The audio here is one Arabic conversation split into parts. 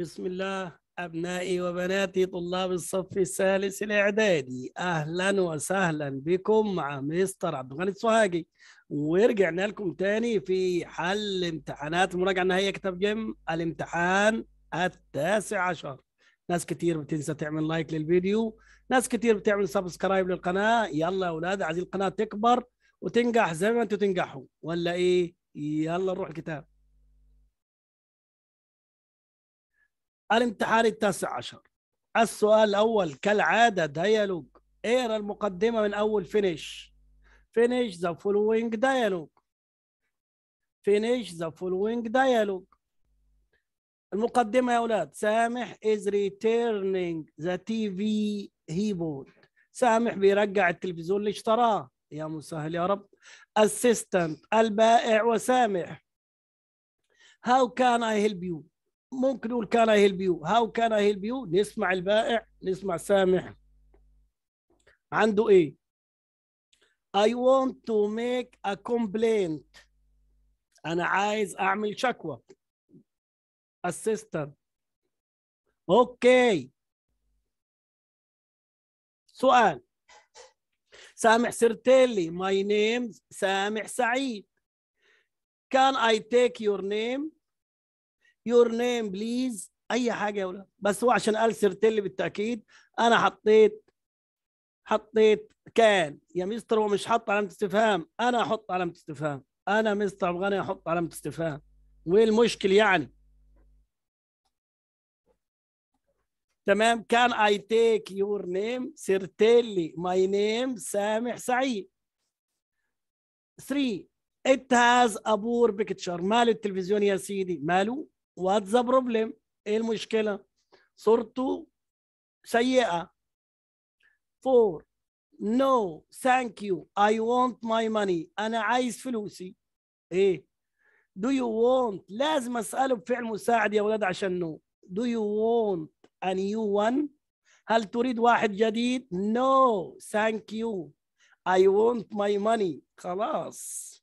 بسم الله أبنائي وبناتي طلاب الصف الثالث الإعدادي أهلا وسهلا بكم مع مستر عبد الغني السوهاجي ورجعنا لكم تاني في حل امتحانات مراجعة النهائية كتاب جيم الامتحان التاسع عشر ناس كتير بتنسى تعمل لايك للفيديو ناس كتير بتعمل سبسكرايب للقناة يلا يا أولاد عايزين القناة تكبر وتنجح زي ما أنتوا تنجحوا ولا إيه يلا نروح الكتاب الامتحان التاسع عشر السؤال الأول كالعادة ديالوج اير المقدمة من أول فينيش فينيش ذا فولوينج ديالوج فينيش ذا فولوينج ديالوج المقدمة يا أولاد سامح از ريتيرنينج ذا تي في هي بوت سامح بيرجع التلفزيون اللي اشتراه يا مسهل يا رب اسيستنت البائع وسامح how can I help you ممكن نقول كان هيلب يو هاو كان هيلب يو نسمع البائع نسمع سامح عنده ايه I want to make a complaint انا عايز اعمل شكوى assistant اوكي سؤال سامح سرتيلي my name سامح سعيد can I take your name يور نيم بليز اي حاجه يا اولاد بس هو عشان قال سيرتلي بالتاكيد انا حطيت حطيت كان يا مستر هو مش حاط علامه استفهام انا احط علامه استفهام انا مستر عبد الغني احط علامه استفهام وايه المشكل يعني تمام كان اي تيك يور نيم سيرتلي ماي نيم سامح سعيد 3 ات هاز ابور بيكتشر مال التلفزيون يا سيدي ماله وات ذا بروبلم ايه المشكله صورته سيئه 4 نو ثانك يو اي want ماي ماني انا عايز فلوسي ايه دو يو want لازم اساله بفعل مساعد يا ولاد عشان نو دو يو want a new one هل تريد واحد جديد نو ثانك يو I want my money خلاص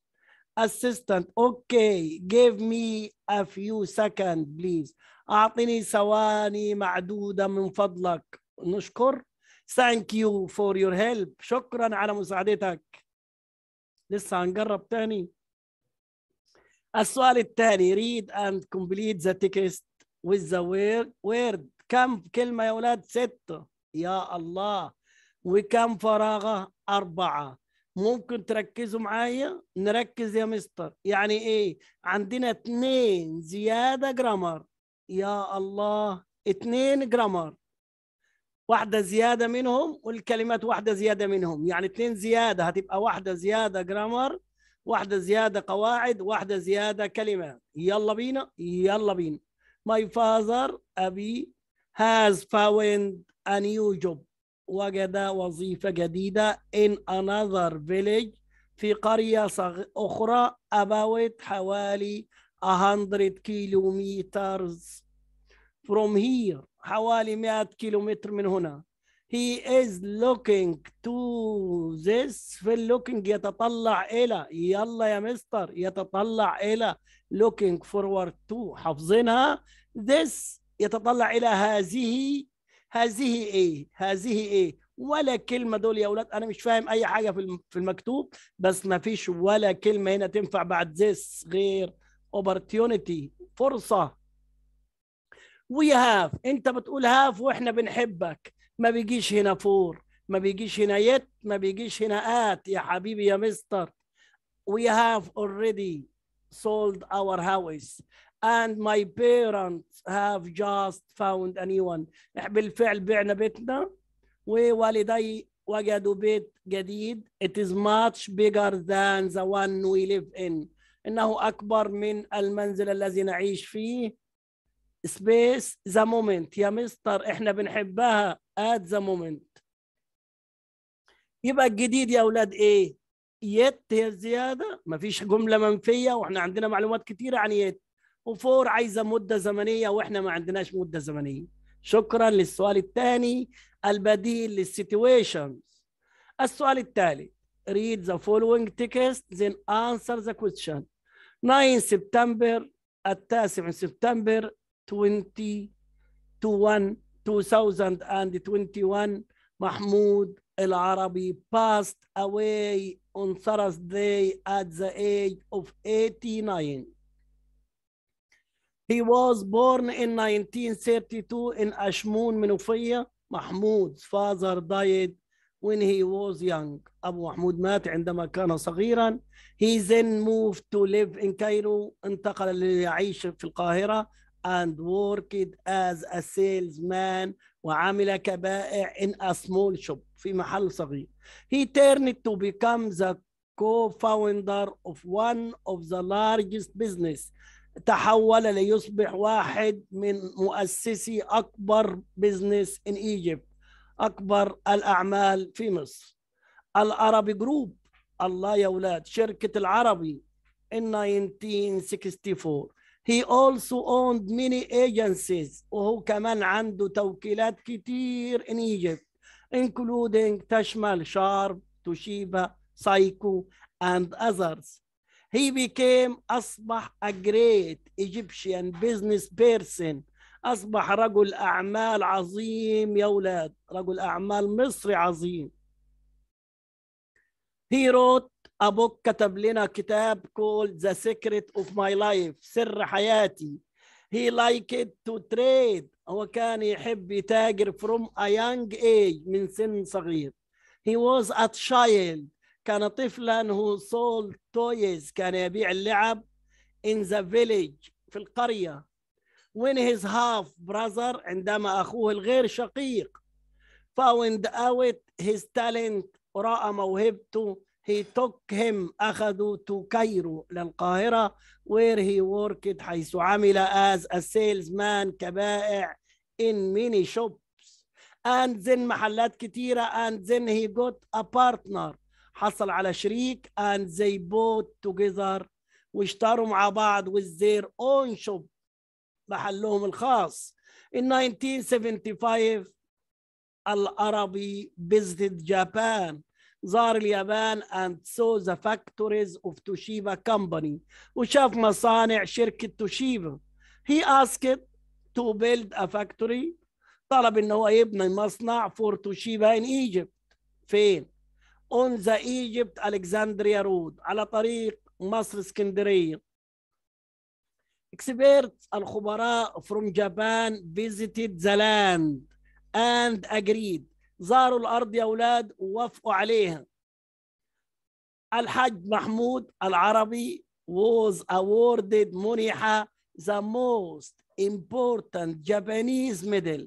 assistant okay give me a few seconds please أعطني ثواني معدودة من فضلك نشكر thank you for your help شكرا على مساعدتك لسه هنجرب تاني السؤال الثاني read and complete the text with the word كم كلمة يا ولاد ستة يا الله وكم فراغة أربعة ممكن تركزوا معايا نركز يا مستر يعني ايه عندنا اتنين زيادة جرامر يا الله اتنين جرامر واحدة زيادة منهم والكلمات واحدة زيادة منهم يعني اتنين زيادة هتبقى واحدة زيادة جرامر واحدة زيادة قواعد واحدة زيادة كلمات يلا بينا يلا بينا My father أبي has found a new job وجد وظيفة جديدة in another village في قرية أخرى about حوالي 100 kilometers from here حوالي 100 كيلومتر من هنا he is looking to this في looking يتطلع إلى يلا يا مستر يتطلع إلى looking forward to حافظينها this يتطلع إلى هذه هذه ايه هذه ايه ولا كلمة دول يا أولاد أنا مش فاهم أي حاجة في المكتوب بس ما فيش ولا كلمة هنا تنفع بعد this غير opportunity فرصة we have أنت بتقول have وإحنا بنحبك ما بيجيش هنا فور ما بيجيش هنا يت ما بيجيش هنا آت يا حبيبي يا مستر we have already sold our house and my parents have just found a new one بالفعل بعنا بيتنا ووالدي وجدوا بيت جديد it is much bigger than the one we live in إنه أكبر من المنزل الذي نعيش فيه space the moment يا مستر إحنا بنحبها at the moment يبقى الجديد يا أولاد إيه؟ يت هي الزيادة مفيش جملة منفية وإحنا عندنا معلومات كتيرة عن يت وفور عايزه مده زمنيه واحنا ما عندناش مده زمنيه شكرا للسؤال الثاني البديل للسيتويشنز السؤال التالي read the following text then answer the question 9 سبتمبر التاسع من سبتمبر 2021 2021 محمود العربي passed away on Thursday at the age of 89 He was born in 1932 in Ashmoon, Minufiya. Mahmoud's father died when he was young. أبو محمود مات عندما كان صغيرا. He then moved to live in Cairo. انتقل ليعيش في القاهرة and worked as a salesman وعمل كبائع in a small shop في محل صغير. He turned to become the co-founder of one of the largest business تحول ليصبح واحد من مؤسسي أكبر بزنس إن إيجيبت أكبر الأعمال في مصر العربي جروب الله يا أولاد شركة العربي in 1964 he also owned many agencies وهو كمان عنده توكيلات كتير in Egypt including تشمل شارب توشيبا سايكو and others he became أصبح a great Egyptian business person أصبح رجل أعمال عظيم يا أولاد رجل أعمال مصري عظيم he wrote a book كتب لنا كتاب called The Secret of My Life سر حياتي he liked to trade هو كان يحب يتاجر from a young age من سن صغير he was a child كان طفلا هو سول تويز كان يبيع اللعب in the village في القرية when his half brother عندما أخوه الغير شقيق found out his talent رأى موهبته he took him أخذوا to كايرو للقاهرة where he worked حيث عمل as a salesman كبائع in many shops and then محلات كتيرة and then he got a partner حصل على شريك and they bought together واشتروا مع بعض with their own shop محلهم الخاص in 1975 العربي visited Japan زار اليابان and saw the factories of Toshiba company وشاف مصانع شركة توشيبا he asked to build a factory طلب ان هو يبني مصنع for Toshiba in Egypt فين؟ on the Egypt Alexandria road على طريق مصر اسكندرية experts الخبراء from Japan visited the land and agreed زاروا الأرض يا أولاد ووافقوا عليها الحاج محمود العربي was awarded منح the most important Japanese medal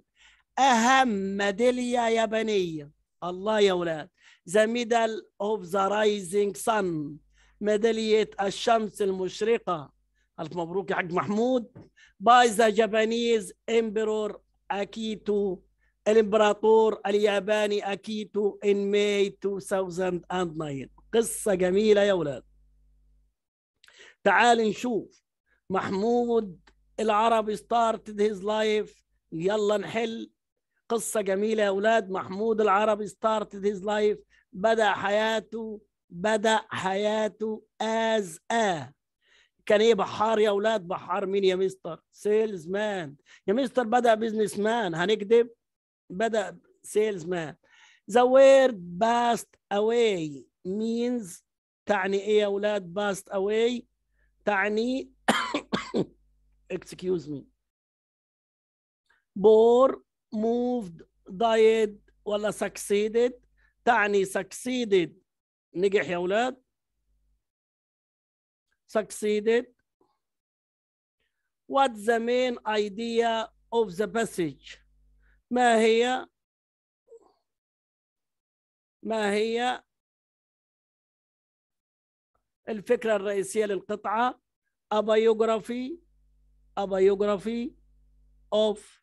أهم ميدالية يابانية الله يا ولاد ذا ميدال اوف ذا رايزنج سان ميدالية الشمس المشرقة ألف مبروك يا حاج محمود باي ذا جابانيز امبرور أكيتو الامبراطور الياباني أكيتو ان ماي 2009 قصة جميلة يا ولاد تعال نشوف محمود العربي ستارتد هيز لايف يلا نحل قصة جميلة يا أولاد محمود العربي started his life بدأ حياته بدأ حياته as a كان ايه بحار يا اولاد بحار مين يا مستر سيلز مان يا مستر بدا بزنس مان هنكذب بدا سيلز مان the word passed away means تعني ايه يا اولاد passed away تعني excuse me bore moved died ولا succeeded تعني succeeded نجح يا أولاد succeeded what the main idea of the passage ما هي ما هي الفكرة الرئيسية للقطعة a biography a biography of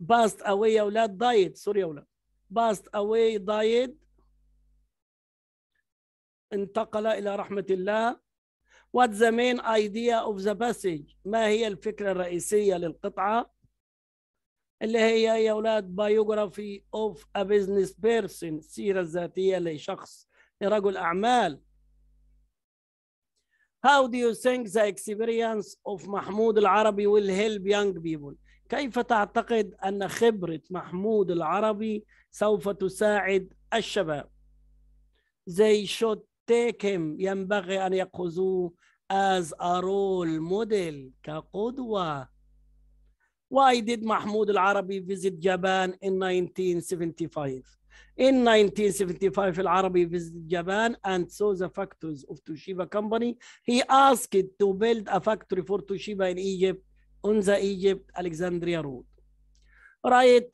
باست اواي يا اولاد دايت سوري يا اولاد باست اواي دايت انتقل الى رحمه الله وات ذا مين ايديا اوف ذا باسج ما هي الفكره الرئيسيه للقطعه اللي هي يا اولاد بايوغرافي اوف ا بزنس بيرسون سيره ذاتيه لشخص لرجل اعمال How do you think the experience of Mahmoud العربي will help young people كيف تعتقد أن خبرة محمود العربي سوف تساعد الشباب they should take him ينبغي أن يأخذوه as a role model كقدوة Why did محمود العربي visit Japan in 1975? In 1975 العربي visited Japan and saw the factories of Toshiba company. He asked to build a factory for Toshiba in Egypt on the Egypt Alexandria Road. Write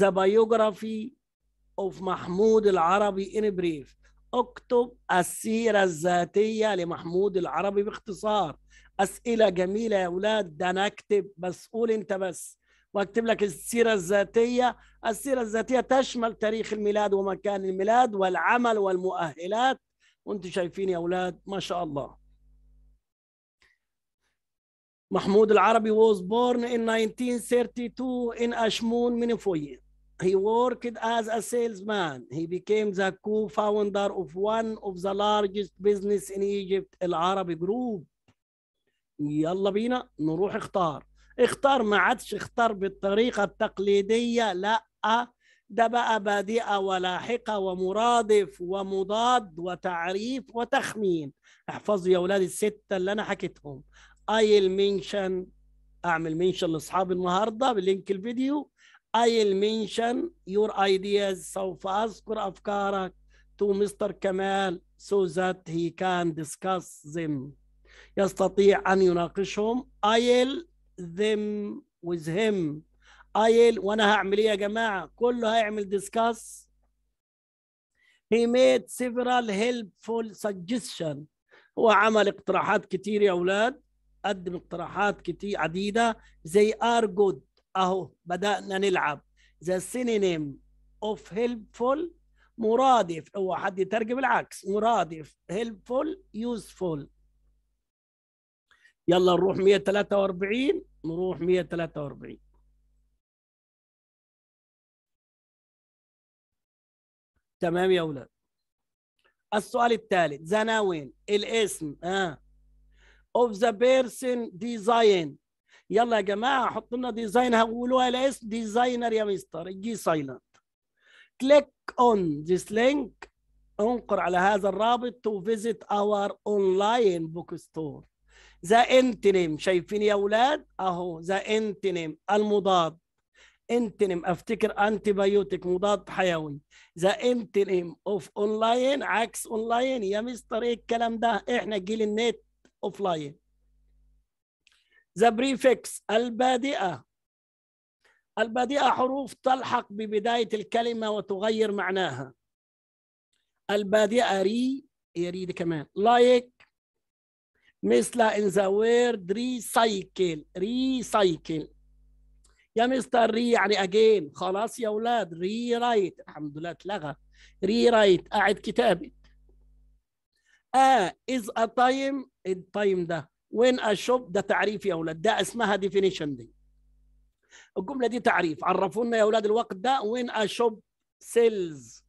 the biography of محمود العربي in brief. اكتب السيرة الذاتية لمحمود العربي باختصار أسئلة جميلة يا أولاد ده أنا أكتب بس قول أنت بس وأكتب لك السيرة الذاتية السيرة الذاتية تشمل تاريخ الميلاد ومكان الميلاد والعمل والمؤهلات وانتم شايفين يا أولاد ما شاء الله محمود العربي was born in 1932 in Ashmun, Minifoye. He worked as a salesman. He became the co-founder of one of the largest business in Egypt, Al-Arabi Group. يلا بينا نروح اختار اختار ما عادش اختار بالطريقة التقليدية لا ده بقى بادئة ولاحقة ومرادف ومضاد وتعريف وتخمين احفظوا يا أولاد الستة اللي أنا حكيتهم أيل منشن أعمل منشن لأصحابي النهاردة بلينك الفيديو أيل منشن يور أيدياز سوف أذكر أفكارك تو مستر كمال سو ذات هي كان ديسكاس ذيم يستطيع أن يناقشهم ايل ذيم وذ هيم ايل وانا هعمل ايه يا جماعه كله هيعمل ديسكاس he made several helpful suggestions هو عمل اقتراحات كتير يا اولاد قدم اقتراحات كتير عديده زي ار جود اهو بدانا نلعب the synonym of helpful مرادف هو حد يترجم العكس مرادف helpful useful يلا نروح 143 نروح 143 تمام يا اولاد السؤال الثالث زناوين وين الاسم اه اوف ذا بيرسون ديزاين يلا يا جماعه حطوا لنا ديزاين هقولوها الاسم ديزاينر يا مستر جي سايلنت كليك اون ذيس لينك انقر على هذا الرابط تو فيزيت اور اونلاين بوك ستور ذا انت نيم شايفين يا اولاد اهو ذا انت نيم المضاد انتنم افتكر انتي بايوتيك مضاد حيوي ذا انتنم اوف اونلاين عكس اونلاين يا مستر ايه الكلام ده احنا جيل النت اوف لاين ذا بريفكس البادئه البادئه حروف تلحق ببدايه الكلمه وتغير معناها البادئه ري دي كمان لايك مثل ان ذا وورد ريسايكل ريسايكل يا مستر ري يعني اجين خلاص يا اولاد ري رايت الحمد لله اتلغى ري رايت اعد كتابه اه از ا تايم التايم ده وين اشوب ده تعريف يا اولاد ده اسمها ديفينيشن دي الجمله دي تعريف عرفونا يا اولاد الوقت ده وين اشوب سيلز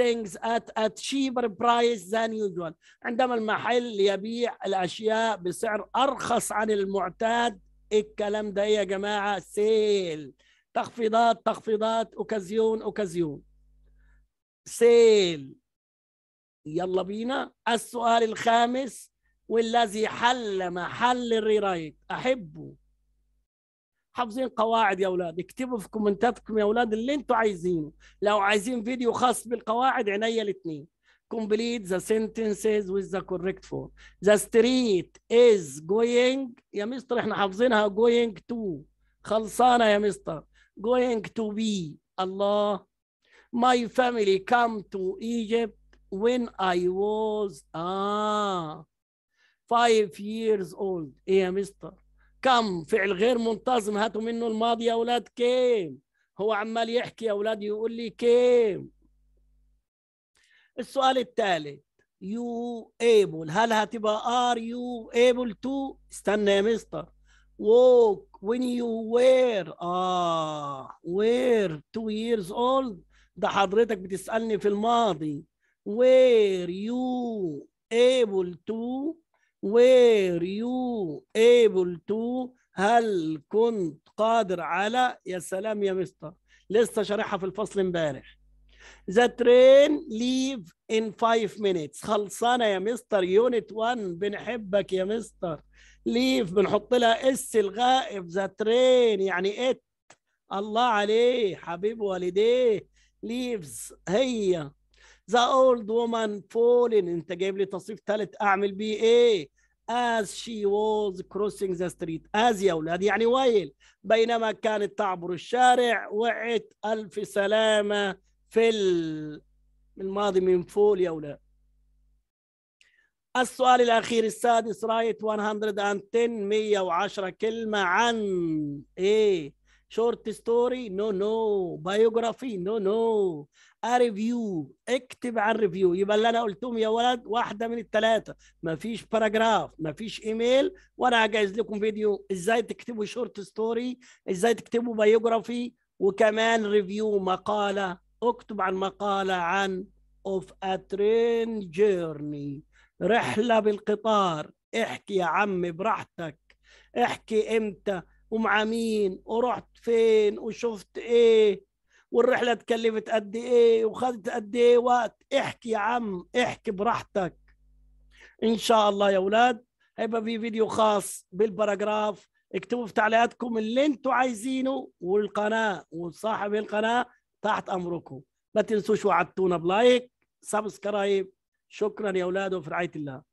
things at a cheaper price than usual عندما المحل يبيع الأشياء بسعر أرخص عن المعتاد إيه الكلام ده يا جماعه سيل تخفيضات تخفيضات اوكازيون اوكازيون سيل يلا بينا السؤال الخامس والذي حل محل الريرايت احبه حافظين قواعد يا اولاد اكتبوا في كومنتاتكم يا اولاد اللي انتوا عايزينه لو عايزين فيديو خاص بالقواعد عينيا الاثنين complete the sentences with the correct form the street is going يا مستر احنا حافظينها going to خلصانه يا مستر going to be الله my family come to Egypt when I was ah five years old ايه يا مستر كم فعل غير منتظم هاتوا منه الماضي يا اولاد كيم هو عمال يحكي يا اولاد يقول لي كيم السؤال الثالث يو ايبل هل هتبقى ار يو ايبل تو استنى يا مستر ووك وين يو وير اه وير تو ييرز اولد ده حضرتك بتسألني في الماضي وير يو ايبل تو وير يو ايبل تو هل كنت قادر على يا سلام يا مستر لسه شارحها في الفصل امبارح ذا ترين ليف ان 5 مينيتس خلصانه يا مستر يونت 1 بنحبك يا مستر ليف بنحط لها اس الغائب ذا ترين يعني ات الله عليه حبيب والديه ليفز هي ذا اولد وومن فولن انت جايب لي تصريف ثالث اعمل بيه ايه as she was crossing the street as يا أولاد يعني ويل بينما كانت تعبر الشارع وقعت ألف سلامة في الماضي من فول يا ولا السؤال الأخير السادس رايت 110 110 كلمة عن إيه شورت ستوري نو نو بايوغرافي نو نو ريفيو اكتب عن ريفيو يبقى اللي انا قلتهم يا ولد واحده من الثلاثه فيش باراجراف ما فيش ايميل وانا هجهز لكم فيديو ازاي تكتبوا شورت ستوري ازاي تكتبوا بايوغرافي وكمان ريفيو مقاله اكتب عن مقالة عن of a train journey رحلة بالقطار احكي يا عم براحتك احكي امتى ومع مين ورحت فين وشفت ايه والرحلة اتكلفت قد ايه وخدت قد ايه وقت احكي يا عم احكي براحتك ان شاء الله يا اولاد هيبقى في فيديو خاص بالباراجراف اكتبوا في تعليقاتكم اللي انتوا عايزينه والقناة وصاحب القناة تحت امركم ما تنسوش وعدتونا بلايك سبسكرايب شكرا يا اولاد وفي رعايه الله